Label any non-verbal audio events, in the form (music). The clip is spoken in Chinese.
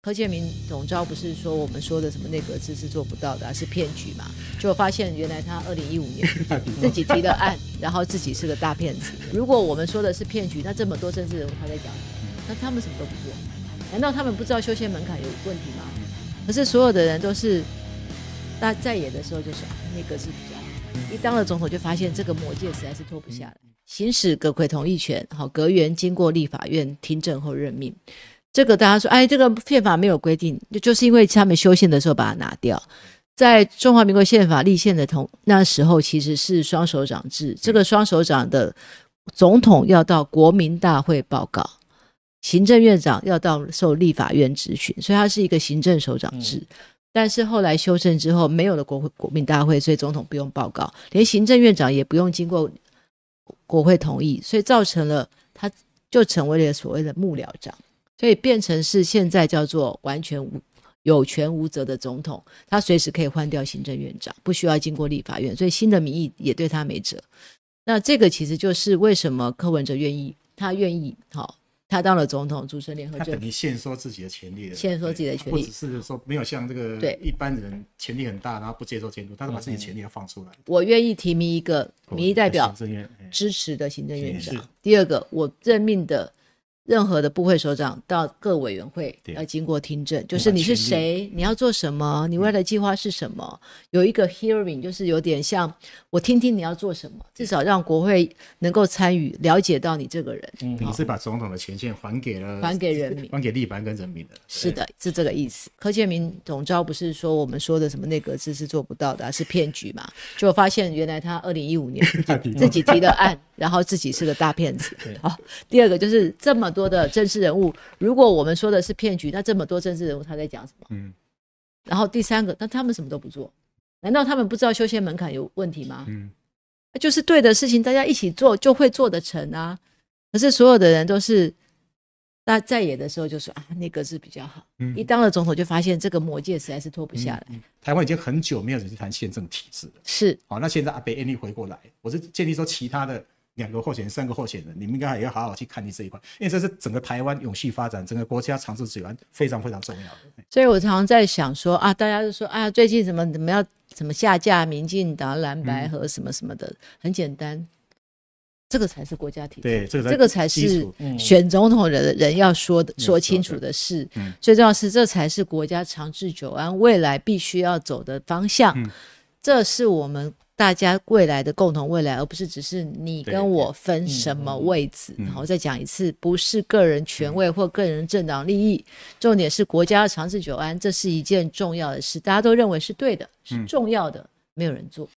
柯建明董昭不是说我们说的什么内阁制是做不到的，是骗局嘛？就发现原来他二零一五年 (laughs) 自己提的案，然后自己是个大骗子。如果我们说的是骗局，那这么多政治人物还在讲，那他们什么都不做？难道他们不知道修宪门槛有问题吗？可是所有的人都是，那在演的时候就说内阁是比较，好，一当了总统就发现这个魔戒实在是脱不下来。行使国魁同意权，好，阁员经过立法院听证后任命。这个大家说，哎，这个宪法没有规定，就就是因为他们修宪的时候把它拿掉。在中华民国宪法立宪的同那时候，其实是双手掌制。这个双手掌的总统要到国民大会报告，行政院长要到受立法院质询，所以它是一个行政首长制。但是后来修正之后，没有了国会、国民大会，所以总统不用报告，连行政院长也不用经过国会同意，所以造成了它就成为了所谓的幕僚长。所以变成是现在叫做完全无有权无责的总统，他随时可以换掉行政院长，不需要经过立法院，所以新的民意也对他没辙。那这个其实就是为什么柯文哲愿意，他愿意，好，他当了总统组成联合。他等于现说自己的权利了，现说自己的权利，不只是说没有像这个一般人权力很大，然后不接受监督，他是把自己的权力放出来。我愿意提名一个民意代表支持的行政院长。第二个，我任命的。任何的部会首长到各委员会要经过听证，就是你是谁，你要做什么，你未来的计划是什么？有一个 hearing 就是有点像我听听你要做什么，至少让国会能够参与，了解到你这个人。你是把总统的权限还给了，还给人民，还给立凡跟人民的。是的，是这个意思。柯建明总招不是说我们说的什么内阁制是做不到的，是骗局嘛？就发现原来他二零一五年 (laughs) 自己提的案，然后自己是个大骗子。好，第二个就是这么。多的政治人物，如果我们说的是骗局，那这么多政治人物他在讲什么？嗯，然后第三个，那他们什么都不做，难道他们不知道修宪门槛有问题吗？嗯，就是对的事情，大家一起做就会做得成啊。可是所有的人都是，那在野的时候就说啊那个是比较好，一当了总统就发现这个魔戒实在是脱不下来。台湾已经很久没有人去谈宪政体制了，是。好，那现在阿贝安利回过来，我是建议说其他的。两个候选人，三个候选人，你们应该也要好好去看你这一块，因为这是整个台湾永续发展、整个国家长治久安非常非常重要的。所以我常常在想说啊，大家就说啊，最近怎么怎么要怎么下架民进党蓝白和什么什么的，很简单，这个才是国家体，对，这个这个才是选总统的人要说的说清楚的事。最重要是，这才是国家长治久安未来必须要走的方向。这是我们。大家未来的共同未来，而不是只是你跟我分什么位置。好，再讲一次，不是个人权位或个人政党利益，重点是国家长治久安，这是一件重要的事，大家都认为是对的，是重要的，没有人做。